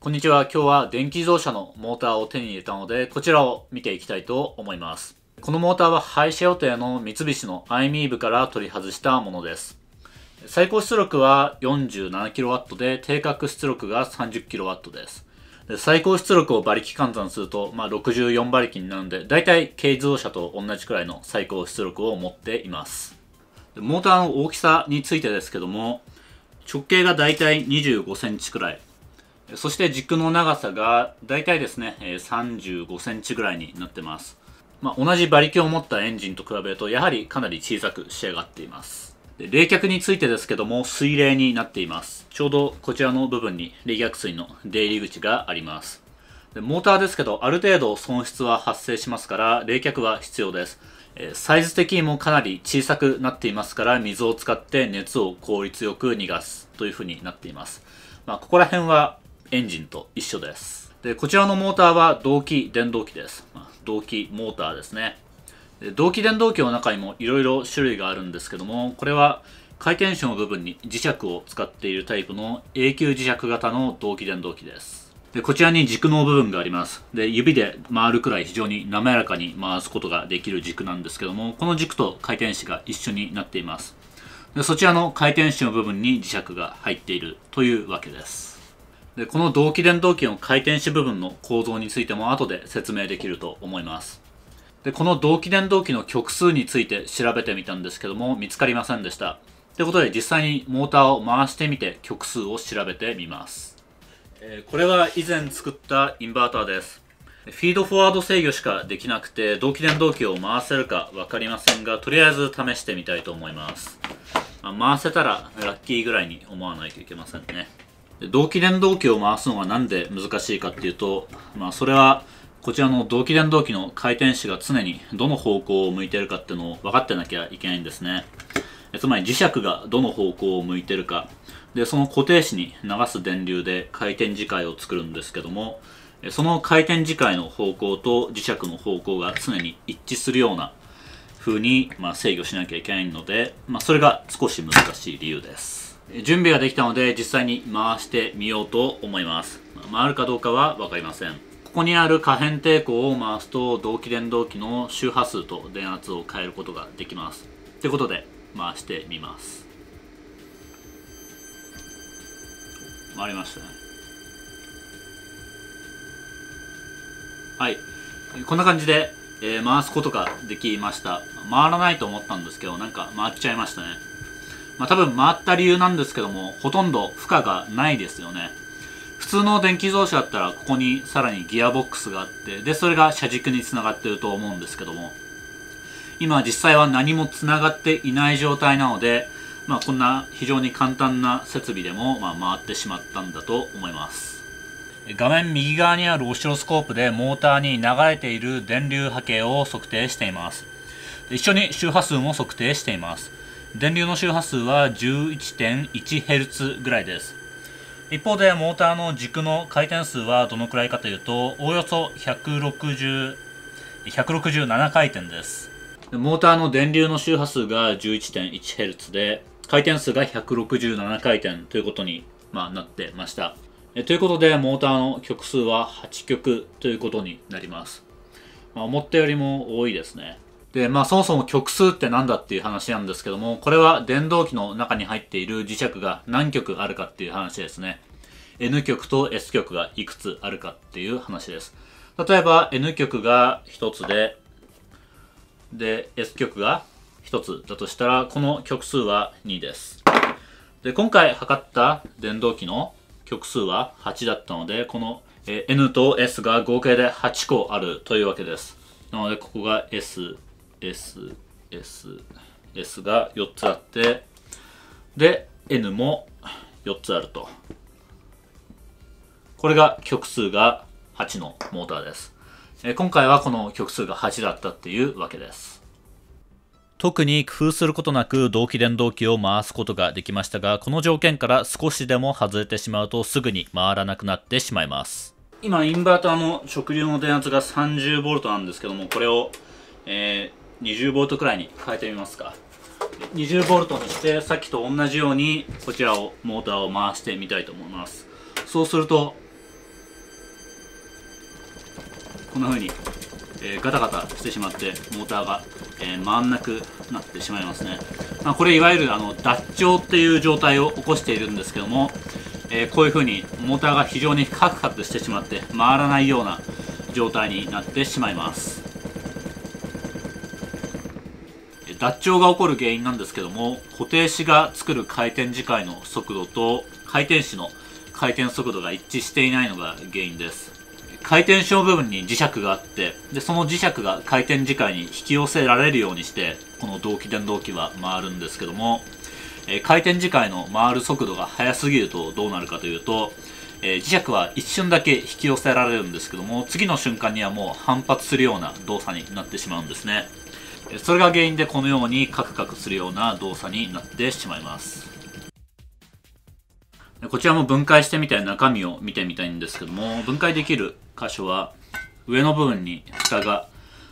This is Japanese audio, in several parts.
こんにちは。今日は電気自動車のモーターを手に入れたので、こちらを見ていきたいと思います。このモーターは廃車予定の三菱の iMEV から取り外したものです。最高出力は 47kW で、定格出力が 30kW です。最高出力を馬力換算すると、まあ、64馬力になるので、だいたい軽自動車と同じくらいの最高出力を持っています。モーターの大きさについてですけども、直径がだいたい25センチくらい。そして軸の長さが大体ですね、35センチぐらいになってます。まあ、同じ馬力を持ったエンジンと比べると、やはりかなり小さく仕上がっています。で冷却についてですけども、水冷になっています。ちょうどこちらの部分に冷却水の出入り口があります。でモーターですけど、ある程度損失は発生しますから、冷却は必要です。サイズ的にもかなり小さくなっていますから、水を使って熱を効率よく逃がすという風になっています。まあ、ここら辺はエンジンと一緒です。で、こちらのモーターは同期電動機です。まあ、同期モーターですね。で同期電動機の中にもいろいろ種類があるんですけども、これは回転手の部分に磁石を使っているタイプの永久磁石型の同期電動機です。でこちらに軸の部分があります。で指で回るくらい非常に滑らかに回すことができる軸なんですけども、この軸と回転子が一緒になっています。でそちらの回転子の部分に磁石が入っているというわけです。でこの同期電動機の回転子部分の構造についても後で説明できると思いますでこの同期電動機の極数について調べてみたんですけども見つかりませんでしたということで実際にモーターを回してみて極数を調べてみますこれは以前作ったインバーターですフィードフォワード制御しかできなくて同期電動機を回せるか分かりませんがとりあえず試してみたいと思います、まあ、回せたらラッキーぐらいに思わないといけませんね同期連動機を回すのが何で難しいかっていうと、まあ、それはこちらの同期連動機の回転子が常にどの方向を向いてるかっていうのを分かってなきゃいけないんですねつまり磁石がどの方向を向いてるかでその固定子に流す電流で回転磁界を作るんですけどもその回転磁界の方向と磁石の方向が常に一致するような風にまあ制御しなきゃいけないので、まあ、それが少し難しい理由です準備ができたので実際に回してみようと思います回るかどうかは分かりませんここにある可変抵抗を回すと同期連動機の周波数と電圧を変えることができますってことで回してみます回りましたねはいこんな感じで、えー、回すことができました回らないと思ったんですけどなんか回っちゃいましたねまあ、多分回った理由なんですけどもほとんど負荷がないですよね普通の電気自動車だったらここにさらにギアボックスがあってでそれが車軸につながってると思うんですけども今実際は何もつながっていない状態なので、まあ、こんな非常に簡単な設備でもま回ってしまったんだと思います画面右側にあるオシロスコープでモーターに流れている電流波形を測定しています一緒に周波数も測定しています電流の周波数は 11.1Hz ぐらいです一方でモーターの軸の回転数はどのくらいかというとおおよそ1 6 7回転ですモーターの電流の周波数が 11.1Hz で回転数が167回転ということに、まあ、なってましたえということでモーターの曲数は8曲ということになります、まあ、思ったよりも多いですねで、まあそもそも極数って何だっていう話なんですけども、これは電動機の中に入っている磁石が何極あるかっていう話ですね。N 極と S 極がいくつあるかっていう話です。例えば N 極が1つで、で、S 極が1つだとしたら、この極数は2です。で、今回測った電動機の極数は8だったので、この N と S が合計で8個あるというわけです。なので、ここが S、S、S、S が4つあって、で、N も4つあると。これが曲数が8のモーターです。え今回はこの曲数が8だったっていうわけです。特に工夫することなく同期電動機を回すことができましたが、この条件から少しでも外れてしまうとすぐに回らなくなってしまいます。今インバーターの直流の電圧が 30V なんですけども、これを、え20ボルトくらいに変えてみますか20ボルトにしてさっきと同じようにこちらをモーターを回してみたいと思いますそうするとこんな風に、えー、ガタガタしてしまってモーターが、えー、回んなくなってしまいますね、まあ、これいわゆるあの脱腸っていう状態を起こしているんですけども、えー、こういう風にモーターが非常にカクカクしてしまって回らないような状態になってしまいますー、脱腸が起こる原因なんですけども固定子が作る回転磁界の速度と回転子の回転速度が一致していないのが原因です回転子の部分に磁石があってでその磁石が回転磁界に引き寄せられるようにしてこの同期電動機は回るんですけども、えー、回転磁界の回る速度が速すぎるとどうなるかというと、えー、磁石は一瞬だけ引き寄せられるんですけども次の瞬間にはもう反発するような動作になってしまうんですねそれが原因でこのようにカクカクするような動作になってしまいますこちらも分解してみたい中身を見てみたいんですけども分解できる箇所は上の部分に蓋が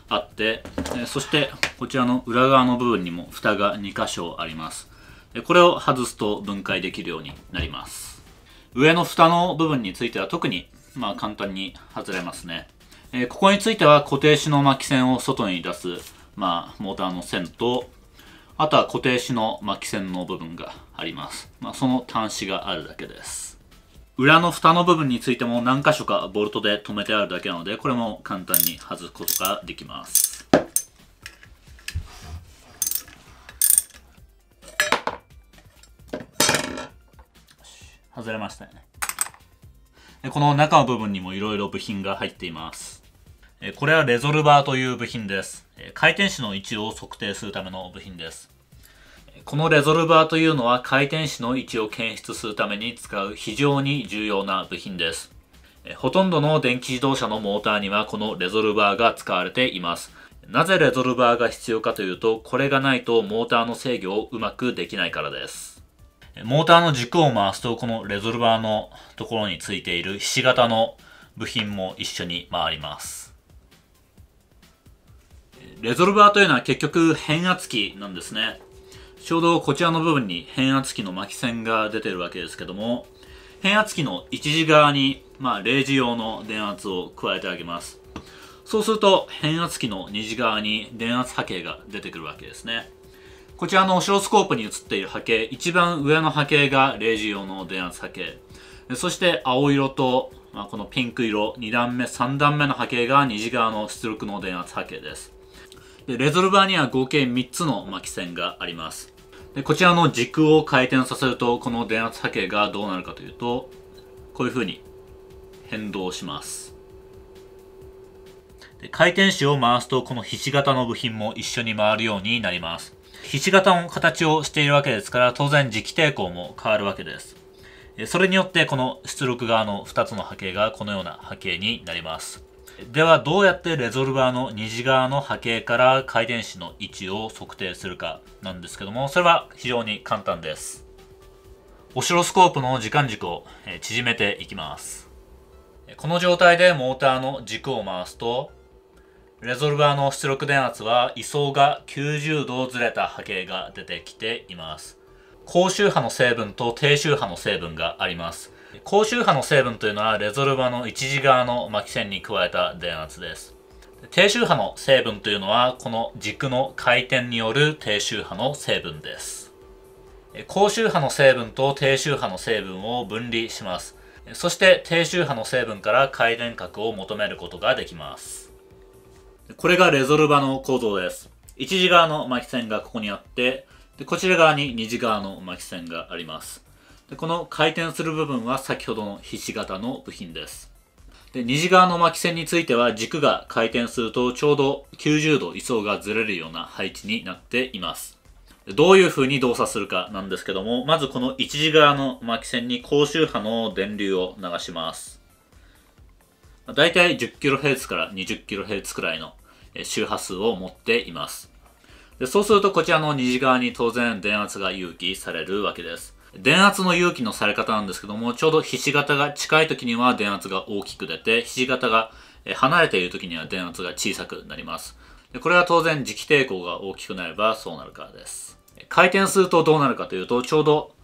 あってそしてこちらの裏側の部分にも蓋が2箇所ありますこれを外すと分解できるようになります上の蓋の部分については特にまあ簡単に外れますねここについては固定紙の巻き線を外に出すまあ、モーターの線と、あとは固定紙の巻き線の部分があります。まあ、その端子があるだけです。裏の蓋の部分についても何箇所かボルトで留めてあるだけなので、これも簡単に外すことができます。外れましたよね。この中の部分にもいろいろ部品が入っています。これはレゾルバーという部品です。回転子の位置を測定するための部品です。このレゾルバーというのは回転子の位置を検出するために使う非常に重要な部品です。ほとんどの電気自動車のモーターにはこのレゾルバーが使われています。なぜレゾルバーが必要かというと、これがないとモーターの制御をうまくできないからです。モーターの軸を回すと、このレゾルバーのところについているひし形の部品も一緒に回ります。レゾルバーというのは結局変圧器なんですね。ちょうどこちらの部分に変圧器の巻き線が出てるわけですけども、変圧器の一時側に、まあ、0時用の電圧を加えてあげます。そうすると変圧器の2次側に電圧波形が出てくるわけですね。こちらのオシロスコープに映っている波形、一番上の波形が0時用の電圧波形。そして青色と、まあ、このピンク色、2段目、3段目の波形が2次側の出力の電圧波形です。で、レゾルバーには合計3つの巻き線があります。で、こちらの軸を回転させると、この電圧波形がどうなるかというと、こういう風に変動します。で回転子を回すと、このひし形の部品も一緒に回るようになります。ひし形の形をしているわけですから、当然磁気抵抗も変わるわけです。それによってこの出力側の2つの波形がこのような波形になります。ではどうやってレゾルバーの虹側の波形から回転子の位置を測定するかなんですけどもそれは非常に簡単ですオシロスコープの時間軸を縮めていきますこの状態でモーターの軸を回すとレゾルバーの出力電圧は位相が90度ずれた波形が出てきています高周波の成分と低周波の成分があります高周波の成分というのはレゾルバの1次側の巻き線に加えた電圧です。低周波の成分というのはこの軸の回転による低周波の成分です。高周波の成分と低周波の成分を分離します。そして低周波の成分から回転角を求めることができます。これがレゾルバの構造です。1次側の巻き線がここにあって、でこちら側に2次側の巻き線があります。でこの回転する部分は先ほどのひし形の部品です。で虹側の巻き線については軸が回転するとちょうど90度位相がずれるような配置になっています。どういう風に動作するかなんですけども、まずこの一時側の巻き線に高周波の電流を流します。だいたい 10kHz から 20kHz くらいの周波数を持っています。でそうするとこちらの虹側に当然電圧が有機されるわけです。電圧の勇気のされ方なんですけども、ちょうど肘型形が近い時には電圧が大きく出て、ひし形が離れている時には電圧が小さくなります。でこれは当然磁気抵抗が大きくなればそうなるからです。回転するとどうなるかというと、ちょうど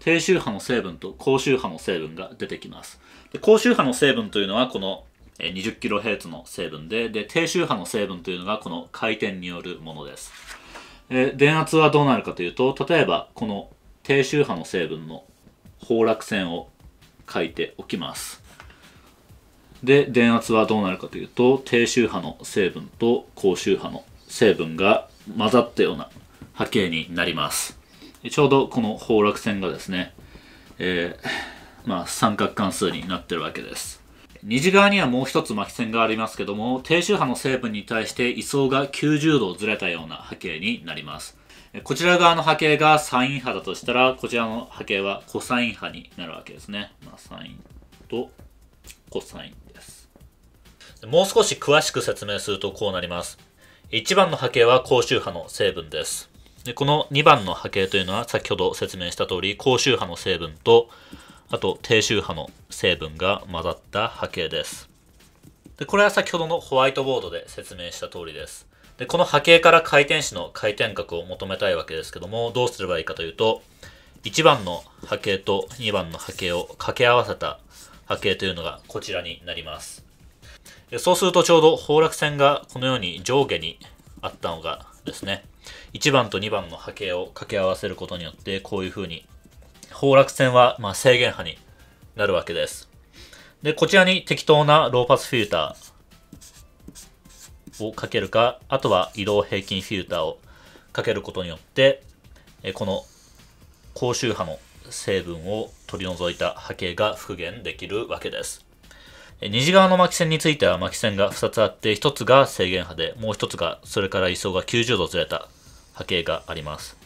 低周波の成分と高周波の成分が出てきます。で高周波の成分というのはこの 20kHz の成分でで、低周波の成分というのがこの回転によるものです。電圧はどうなるかというと、例えばこの低周波の成分の崩落線を書いておきますで電圧はどうなるかというと低周波の成分と高周波の成分が混ざったような波形になりますちょうどこの崩落線がですね、えー、まあ、三角関数になってるわけです虹側にはもう一つ巻き線がありますけども低周波の成分に対して位相が90度ずれたような波形になりますこちら側の波形がサイン波だとしたら、こちらの波形はコサイン波になるわけですね。まあ、サインとコサインです。もう少し詳しく説明するとこうなります。1番の波形は高周波の成分です。でこの2番の波形というのは先ほど説明した通り高周波の成分とあと低周波の成分が混ざった波形です。でこれは先ほどのホワイトボードで説明した通りです。でこの波形から回転子の回転角を求めたいわけですけどもどうすればいいかというと1番の波形と2番の波形を掛け合わせた波形というのがこちらになりますそうするとちょうど崩落線がこのように上下にあったのがですね1番と2番の波形を掛け合わせることによってこういうふうに崩落線はま制限波になるわけですでこちらに適当なローパスフィルターをかけるか、あとは移動平均フィルターをかけることによって、えこの高周波の成分を取り除いた波形が復元できるわけです。虹側の巻き線については巻き線が2つあって、1つが制限波で、もう1つが、それから位相が90度ずれた波形があります。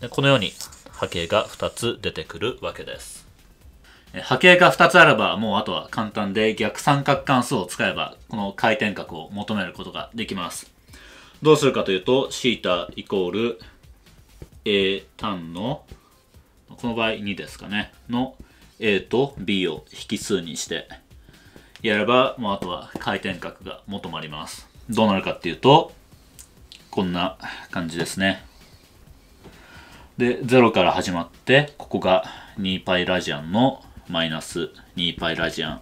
でこのように波形が2つ出てくるわけです。波形が2つあればもうあとは簡単で逆三角関数を使えばこの回転角を求めることができます。どうするかというと θ イコール a 単のこの場合2ですかねの a と b を引数にしてやればもうあとは回転角が求まります。どうなるかっていうとこんな感じですね。で0から始まってここが 2π ラジアンのマイナス 2π ラジア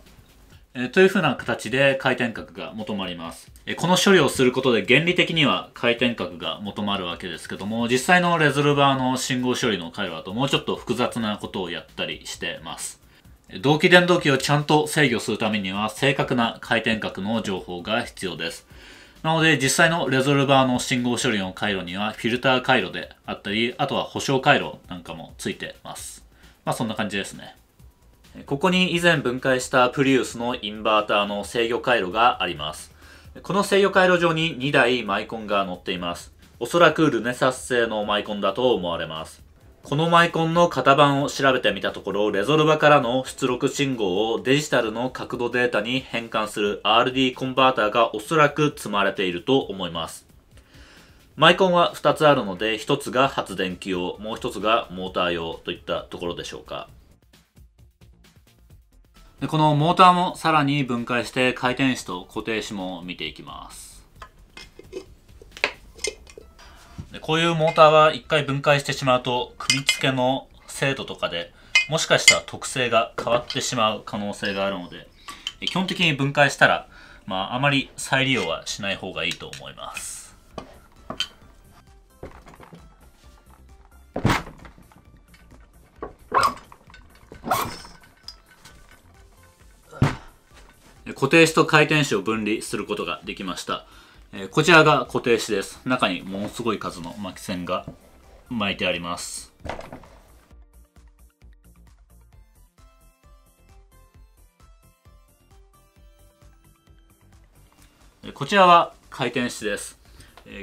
ンというふうな形で回転角が求まります。この処理をすることで原理的には回転角が求まるわけですけども、実際のレゾルバーの信号処理の回路はともうちょっと複雑なことをやったりしてます。同期電動機をちゃんと制御するためには正確な回転角の情報が必要です。なので実際のレゾルバーの信号処理の回路にはフィルター回路であったり、あとは保証回路なんかもついてます。まあそんな感じですね。ここに以前分解したプリウスのインバーターの制御回路があります。この制御回路上に2台マイコンが載っています。おそらくルネサス製のマイコンだと思われます。このマイコンの型番を調べてみたところ、レゾルバからの出力信号をデジタルの角度データに変換する RD コンバーターがおそらく積まれていると思います。マイコンは2つあるので、1つが発電機用、もう1つがモーター用といったところでしょうか。でこのモーターもさらに分解して回転子と固定子も見ていきますでこういうモーターは一回分解してしまうと組み付けの精度とかでもしかしたら特性が変わってしまう可能性があるので基本的に分解したら、まあ、あまり再利用はしない方がいいと思います固定詞と回転詞を分離することができました。えー、こちらが固定詞です。中にものすごい数の巻き線が巻いてあります。こちらは回転式です。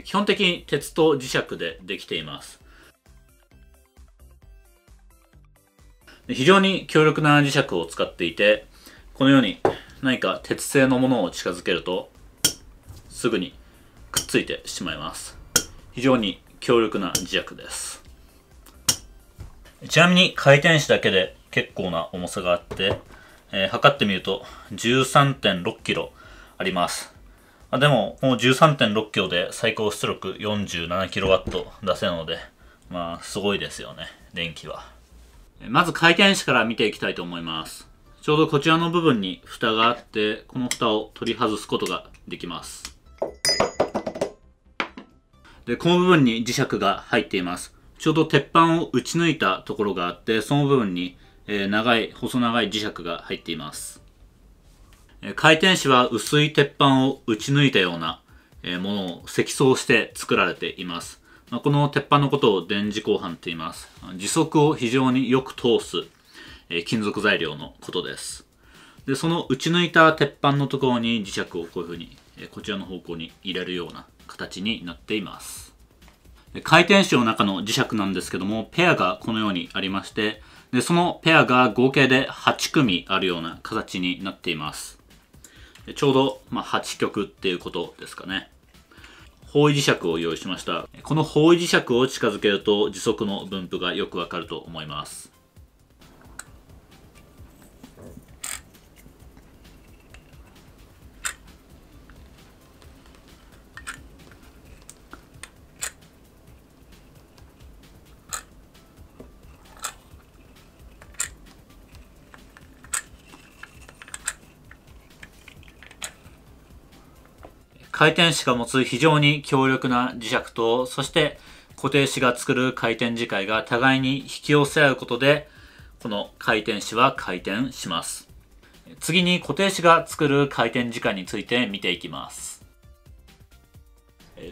基本的に鉄と磁石でできています。非常に強力な磁石を使っていて、このように何か鉄製のものを近づけるとすぐにくっついてしまいます非常に強力な磁石ですちなみに回転子だけで結構な重さがあって、えー、測ってみると 13.6kg ありますあでもこの 13.6kg で最高出力 47kW 出せるのでまあすごいですよね電気はまず回転子から見ていきたいと思いますちょうどこちらの部分に蓋があってこの蓋を取り外すことができますでこの部分に磁石が入っていますちょうど鉄板を打ち抜いたところがあってその部分に、え長い細長い磁石が入っています回転子は薄い鉄板を打ち抜いたようなものを積層して作られています。この鉄板のことを電磁鋼板と言います。時速を非常によく通すえー、金属材料のことです。で、その打ち抜いた鉄板のところに磁石をこういうふうに、えこちらの方向に入れるような形になっています。回転子の中の磁石なんですけども、ペアがこのようにありまして、でそのペアが合計で8組あるような形になっています。ちょうど、まあ、8曲っていうことですかね。方位磁石を用意しました。この方位磁石を近づけると時速の分布がよくわかると思います。回転子が持つ非常に強力な磁石と、そして固定子が作る回転磁界が互いに引き寄せ合うことで、この回転子は回転します。次に固定子が作る回転時間について見ていきます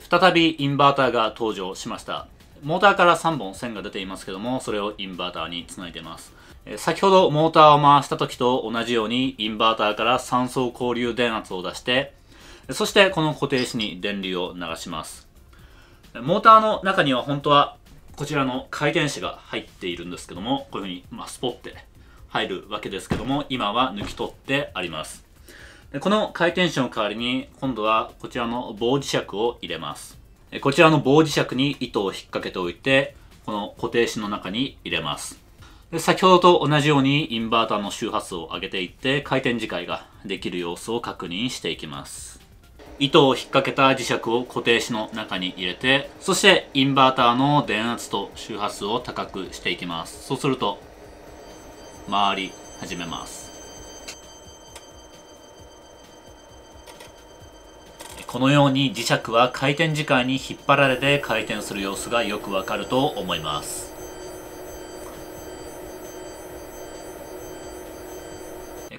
再びインバーターが登場しましたモーターから3本線が出ていますけどもそれをインバーターにつないでます先ほどモーターを回した時と同じようにインバーターから3層交流電圧を出してそしてこの固定子に電流を流しますモーターの中には本当はこちらの回転子が入っているんですけどもこういうふうにまスポって入るわけですけども今は抜き取ってありますでこの回転子の代わりに今度はこちらの棒磁石を入れますこちらの棒磁石に糸を引っ掛けておいてこの固定子の中に入れますで先ほどと同じようにインバーターの周波数を上げていって回転磁界ができる様子を確認していきます糸を引っ掛けた磁石を固定子の中に入れて、そしてインバーターの電圧と周波数を高くしていきます。そうすると、回り始めます。このように磁石は回転時間に引っ張られて回転する様子がよくわかると思います。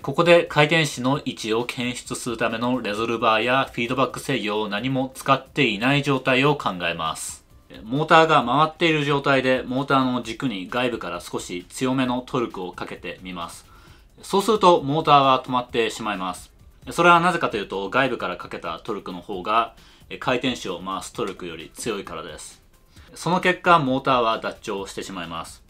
ここで回転子の位置を検出するためのレゾルバーやフィードバック制御を何も使っていない状態を考えます。モーターが回っている状態でモーターの軸に外部から少し強めのトルクをかけてみます。そうするとモーターは止まってしまいます。それはなぜかというと外部からかけたトルクの方が回転子を回すトルクより強いからです。その結果モーターは脱調してしまいます。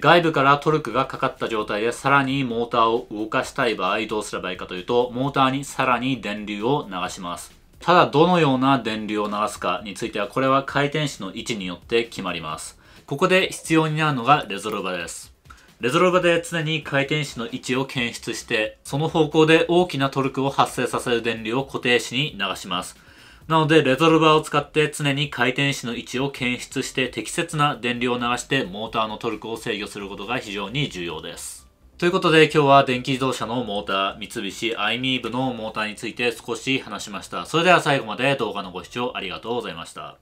外部からトルクがかかった状態でさらにモーターを動かしたい場合どうすればいいかというと、モーターにさらに電流を流します。ただどのような電流を流すかについてはこれは回転子の位置によって決まります。ここで必要になるのがレゾルバです。レゾルバで常に回転子の位置を検出して、その方向で大きなトルクを発生させる電流を固定子に流します。なので、レゾルバーを使って常に回転子の位置を検出して適切な電流を流してモーターのトルクを制御することが非常に重要です。ということで今日は電気自動車のモーター、三菱アイミーブのモーターについて少し話しました。それでは最後まで動画のご視聴ありがとうございました。